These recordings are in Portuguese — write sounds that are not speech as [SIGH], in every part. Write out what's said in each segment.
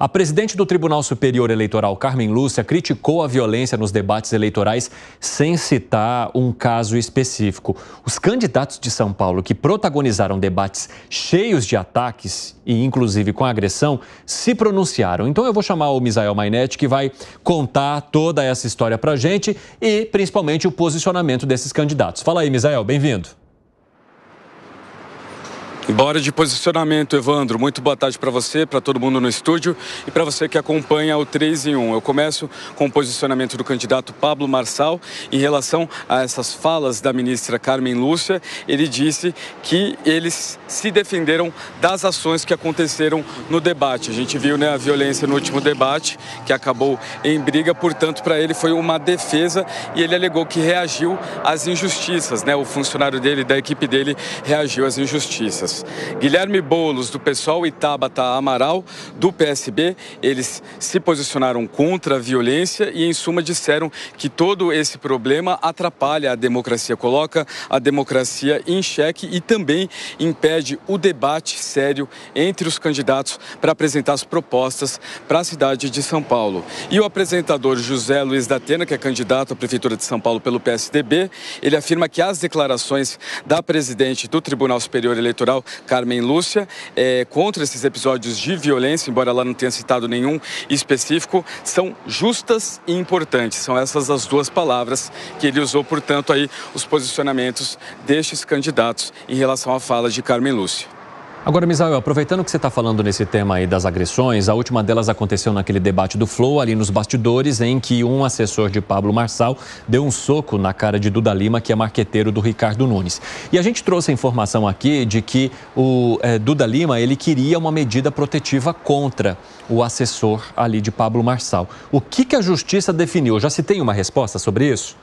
A presidente do Tribunal Superior Eleitoral, Carmen Lúcia, criticou a violência nos debates eleitorais sem citar um caso específico. Os candidatos de São Paulo que protagonizaram debates cheios de ataques e, inclusive, com agressão, se pronunciaram. Então, eu vou chamar o Misael Mainetti, que vai contar toda essa história pra gente e, principalmente, o posicionamento desses candidatos. Fala aí, Misael, bem-vindo. Bora de posicionamento, Evandro. Muito boa tarde para você, para todo mundo no estúdio e para você que acompanha o 3 em 1. Eu começo com o posicionamento do candidato Pablo Marçal em relação a essas falas da ministra Carmen Lúcia. Ele disse que eles se defenderam das ações que aconteceram no debate. A gente viu né, a violência no último debate, que acabou em briga, portanto, para ele foi uma defesa e ele alegou que reagiu às injustiças. Né? O funcionário dele, da equipe dele, reagiu às injustiças. Guilherme Bolos do pessoal e Tabata Amaral, do PSB, eles se posicionaram contra a violência e, em suma, disseram que todo esse problema atrapalha a democracia, coloca a democracia em xeque e também impede o debate sério entre os candidatos para apresentar as propostas para a cidade de São Paulo. E o apresentador José Luiz da Atena, que é candidato à Prefeitura de São Paulo pelo PSDB, ele afirma que as declarações da presidente do Tribunal Superior Eleitoral Carmen Lúcia, é, contra esses episódios de violência, embora ela não tenha citado nenhum específico, são justas e importantes. São essas as duas palavras que ele usou, portanto, aí os posicionamentos destes candidatos em relação à fala de Carmen Lúcia. Agora, Misael, aproveitando que você está falando nesse tema aí das agressões, a última delas aconteceu naquele debate do Flow, ali nos bastidores, em que um assessor de Pablo Marçal deu um soco na cara de Duda Lima, que é marqueteiro do Ricardo Nunes. E a gente trouxe a informação aqui de que o é, Duda Lima, ele queria uma medida protetiva contra o assessor ali de Pablo Marçal. O que, que a justiça definiu? Já se tem uma resposta sobre isso?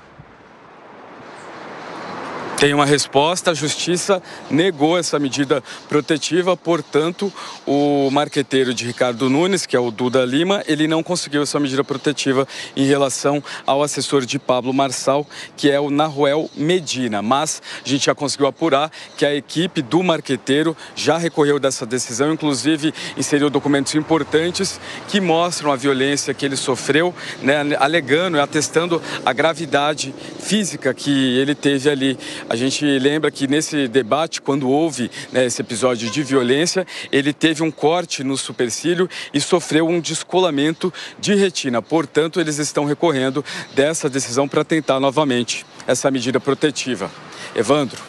tem uma resposta. A justiça negou essa medida protetiva, portanto, o marqueteiro de Ricardo Nunes, que é o Duda Lima, ele não conseguiu essa medida protetiva em relação ao assessor de Pablo Marçal, que é o Naruel Medina. Mas a gente já conseguiu apurar que a equipe do marqueteiro já recorreu dessa decisão, inclusive inseriu documentos importantes que mostram a violência que ele sofreu, né, alegando e atestando a gravidade física que ele teve ali. A gente lembra que nesse debate, quando houve né, esse episódio de violência, ele teve um corte no supercílio e sofreu um descolamento de retina. Portanto, eles estão recorrendo dessa decisão para tentar novamente essa medida protetiva. Evandro.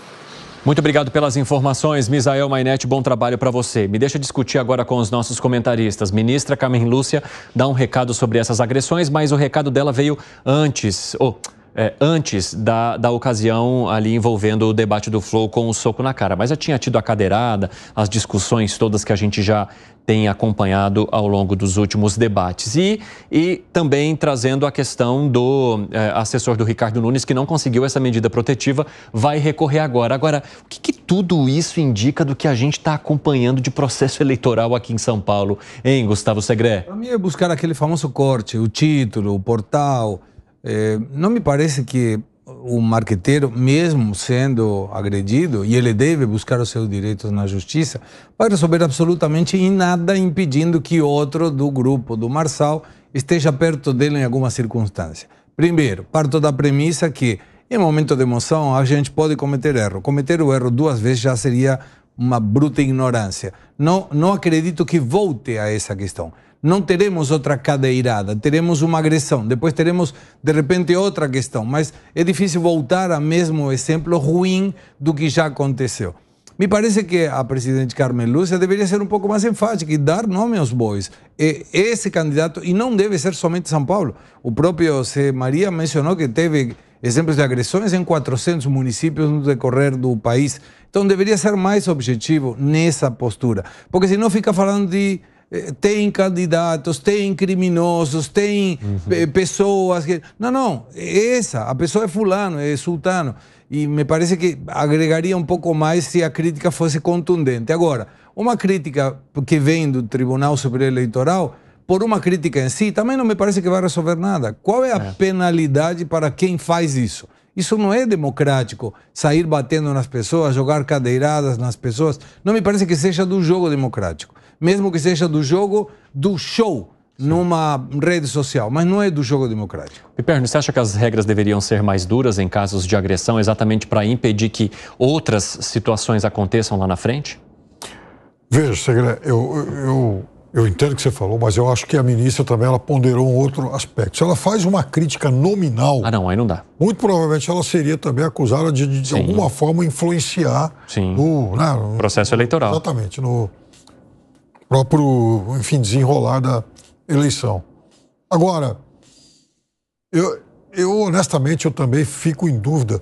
Muito obrigado pelas informações, Misael Mainete. Bom trabalho para você. Me deixa discutir agora com os nossos comentaristas. Ministra Carmen Lúcia dá um recado sobre essas agressões, mas o recado dela veio antes. Oh é, antes da, da ocasião ali envolvendo o debate do Flow com o um soco na cara. Mas já tinha tido a cadeirada, as discussões todas que a gente já tem acompanhado ao longo dos últimos debates. E, e também trazendo a questão do é, assessor do Ricardo Nunes, que não conseguiu essa medida protetiva, vai recorrer agora. Agora, o que, que tudo isso indica do que a gente está acompanhando de processo eleitoral aqui em São Paulo, hein, Gustavo Segré? Para mim é buscar aquele famoso corte, o título, o portal é, eh, não me parece que o marqueteiro, mesmo sendo agredido, e ele deve buscar os seus direitos na justiça, vai resolver absolutamente em nada impedindo que outro do grupo do Marçal esteja perto dele em alguma circunstância. Primeiro, parto da premissa que, em momento de emoção, a gente pode cometer erro. Cometer o erro duas vezes já seria uma bruta ignorância. Não, não acredito que volte a essa questão não teremos outra cadeirada, teremos uma agressão, depois teremos de repente outra questão, mas é difícil voltar ao mesmo exemplo ruim do que já aconteceu. Me parece que a presidente Carmen Lúcia deveria ser um pouco mais enfática e dar nome aos bois. Esse candidato, e não deve ser somente São Paulo, o próprio José Maria mencionou que teve exemplos de agressões em 400 municípios no decorrer do país. Então deveria ser mais objetivo nessa postura, porque senão fica falando de eh, tem candidatos, tem criminosos, tem uhum. Eh, pessoas que... Não, não, é essa, a pessoa é fulano, é sultano. E me parece que agregaria um pouco mais se a crítica fosse contundente. Agora, uma crítica que vem do Tribunal Superior Eleitoral, por uma crítica em si, também não me parece que vai resolver nada. Qual é a é. penalidade para quem faz isso? Isso não é democrático, sair batendo nas pessoas, jogar cadeiradas nas pessoas. Não me parece que seja do jogo democrático, mesmo que seja do jogo do show numa rede social, mas não é do jogo democrático. Piperno, você acha que as regras deveriam ser mais duras em casos de agressão, exatamente para impedir que outras situações aconteçam lá na frente? Veja, Segre, eu, eu eu entendo o que você falou, mas eu acho que a ministra também ela ponderou um outro aspecto. Se ela faz uma crítica nominal. Ah, não, aí não dá. Muito provavelmente ela seria também acusada de, de, de alguma forma, influenciar Sim. no. Né, no processo eleitoral. Exatamente, no próprio, enfim, desenrolar da eleição. Agora, eu, eu honestamente eu também fico em dúvida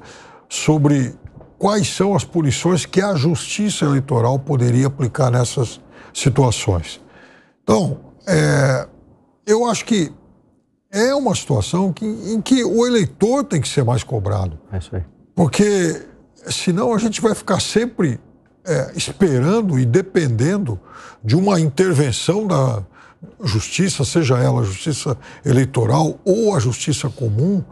sobre quais são as punições que a justiça eleitoral poderia aplicar nessas situações. Então, é, eu acho que é uma situação que, em que o eleitor tem que ser mais cobrado. É isso aí. Porque senão a gente vai ficar sempre é, esperando e dependendo de uma intervenção da justiça, seja ela a justiça eleitoral ou a justiça comum,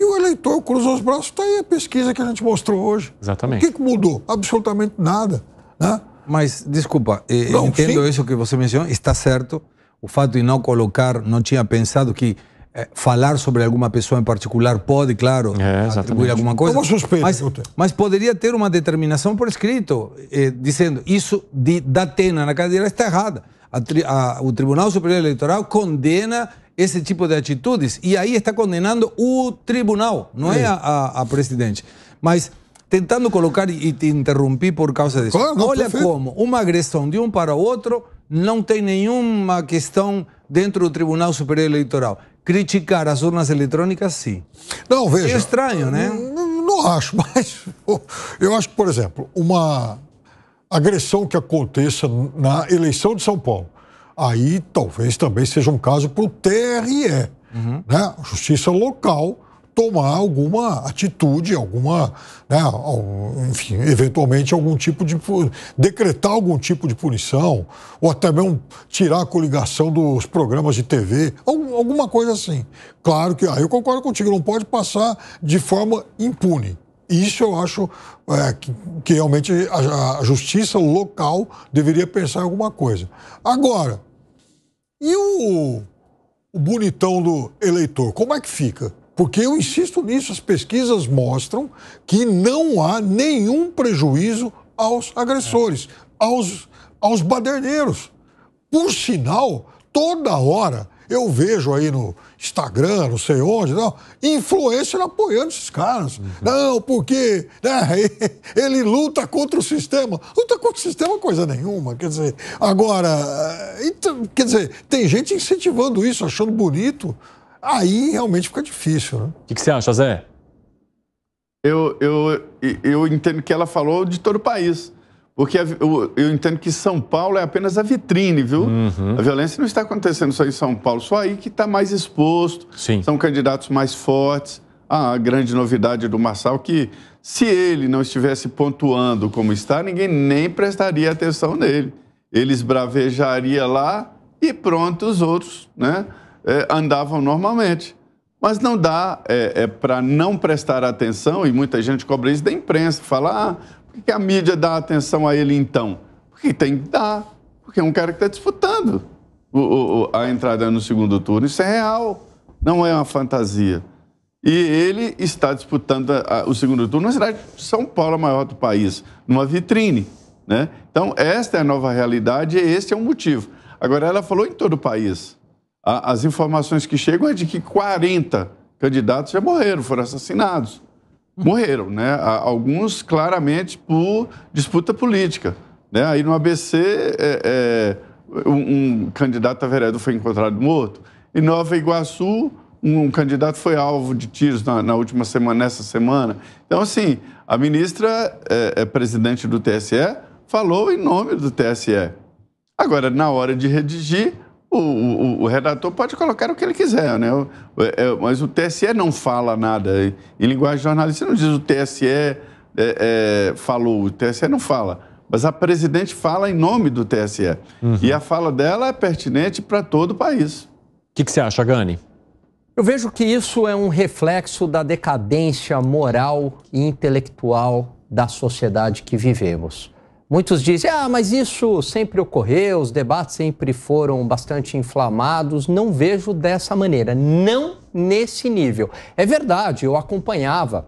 e o eleitor cruza os braços. Está aí a pesquisa que a gente mostrou hoje. Exatamente. O que, que mudou? Absolutamente nada. Né? Mas, desculpa, Bom, entendo sim. isso que você mencionou, está certo. O fato de não colocar, não tinha pensado que eh, falar sobre alguma pessoa em particular pode, claro, é, atribuir alguma coisa. Como é suspeito, mas, mas poderia ter uma determinação por escrito, eh, dizendo isso de, da Atena na cadeira está errada. A, a, o Tribunal Superior Eleitoral condena esse tipo de atitudes e aí está condenando o tribunal, não é, é a, a presidente. Mas tentando colocar, e te interrompi por causa disso. Claro, Olha perfeito. como uma agressão de um para o outro não tem nenhuma questão dentro do Tribunal Superior Eleitoral. Criticar as urnas eletrônicas, sim. Não, é veja. É estranho, né? Não, não acho, [LAUGHS] mas eu acho que, por exemplo, uma agressão que aconteça na eleição de São Paulo, aí talvez também seja um caso para o TRE, uhum. né? Justiça Local tomar alguma atitude, alguma, né, enfim, eventualmente algum tipo de decretar algum tipo de punição ou até mesmo tirar a coligação dos programas de TV, alguma coisa assim. Claro que ah, eu concordo contigo, não pode passar de forma impune. Isso eu acho é, que, que, realmente a, a justiça local deveria pensar em alguma coisa. Agora, e o, o bonitão do eleitor, como é que fica? Porque eu insisto nisso, as pesquisas mostram que não há nenhum prejuízo aos agressores, aos, aos baderneiros. Por sinal, toda hora eu vejo aí no Instagram, não sei onde, não, influencer apoiando esses caras. Uhum. Não, porque né, [LAUGHS] ele luta contra o sistema. Luta contra o sistema é coisa nenhuma, quer dizer. Agora, eh, então, quer dizer, tem gente incentivando isso, achando bonito aí realmente fica difícil. Né? O né? que, que você acha, Zé? Eu, eu, eu entendo que ela falou de todo o país. Porque eu, eu entendo que São Paulo é apenas a vitrine, viu? Uhum. A violência não está acontecendo só em São Paulo, só aí que está mais exposto. Sim. São candidatos mais fortes. Ah, a grande novidade do Marçal é que se ele não estivesse pontuando como está, ninguém nem prestaria atenção nele. Ele esbravejaria lá e pronto os outros, né? é, andavam normalmente. Mas não dá é, é para não prestar atenção, e muita gente cobra isso da imprensa, fala, ah, por que a mídia dá atenção a ele então? Porque tem que dar, porque é um cara que está disputando o, o, a entrada no segundo turno. Isso é real, não é uma fantasia. E ele está disputando a, a, o segundo turno na cidade de São Paulo, a maior do país, numa vitrine. Né? Então, esta é a nova realidade e esse é o motivo. Agora, ela falou em todo o país a, as informações que chegam é de que 40 candidatos já morreram, foram assassinados. Morreram, né? Alguns claramente por disputa política. Né? Aí no ABC, é, é, um, um, candidato a vereador foi encontrado morto. Em Nova Iguaçu, um candidato foi alvo de tiros na, na última semana, nessa semana. Então, assim, a ministra, é, é presidente do TSE, falou em nome do TSE. Agora, na hora de redigir, o, o, o, redator pode colocar o que ele quiser, né? O, é, é mas o TSE não fala nada. Em linguagem jornalista não diz o TSE é, é, é, falou, o TSE não fala. Mas a presidente fala em nome do TSE. Uhum. E a fala dela é pertinente para todo o país. O que, que você acha, Gani? Eu vejo que isso é um reflexo da decadência moral e intelectual da sociedade que vivemos. Muitos dizem, ah, mas isso sempre ocorreu, os debates sempre foram bastante inflamados. Não vejo dessa maneira, não nesse nível. É verdade, eu acompanhava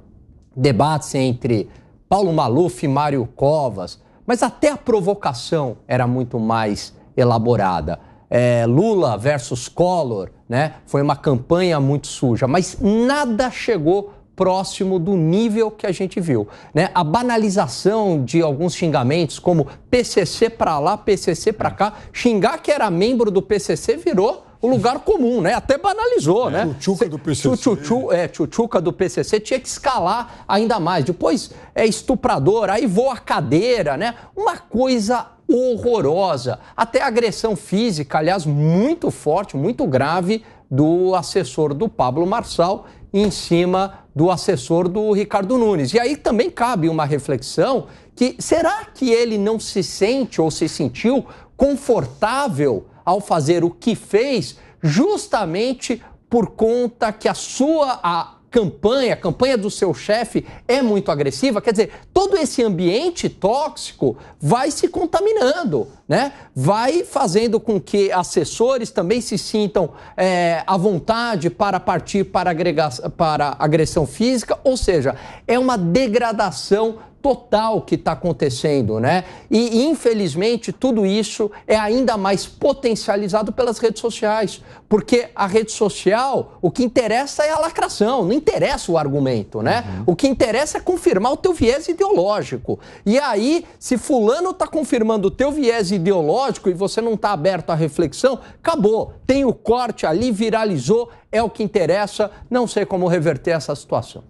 debates entre Paulo Maluf e Mário Covas, mas até a provocação era muito mais elaborada. É, Lula versus Collor, né? Foi uma campanha muito suja, mas nada chegou próximo do nível que a gente viu. Né? A banalização de alguns xingamentos, como PCC para lá, PCC para cá, xingar que era membro do PCC virou o lugar comum, né? Até banalizou, é, né? Tchutchuca do PCC. É, tchutchuca, é, do PCC tinha que escalar ainda mais. Depois é estuprador, aí voa a cadeira, né? Uma coisa horrorosa. Até agressão física, aliás, muito forte, muito grave, do assessor do Pablo Marçal em cima do assessor do Ricardo Nunes. E aí também cabe uma reflexão que será que ele não se sente ou se sentiu confortável ao fazer o que fez justamente por conta que a sua a campanha, a campanha do seu chefe é muito agressiva, quer dizer, todo esse ambiente tóxico vai se contaminando né, vai fazendo com que assessores também se sintam é, à vontade para partir para, agregar, para agressão física, ou seja, é uma degradação total que está acontecendo, né? E infelizmente tudo isso é ainda mais potencializado pelas redes sociais, porque a rede social, o que interessa é a lacração, não interessa o argumento, né? Uhum. O que interessa é confirmar o teu viés ideológico. E aí, se fulano está confirmando o teu viés ideológico e você não está aberto à reflexão, acabou. Tem o corte ali, viralizou, é o que interessa. Não sei como reverter essa situação.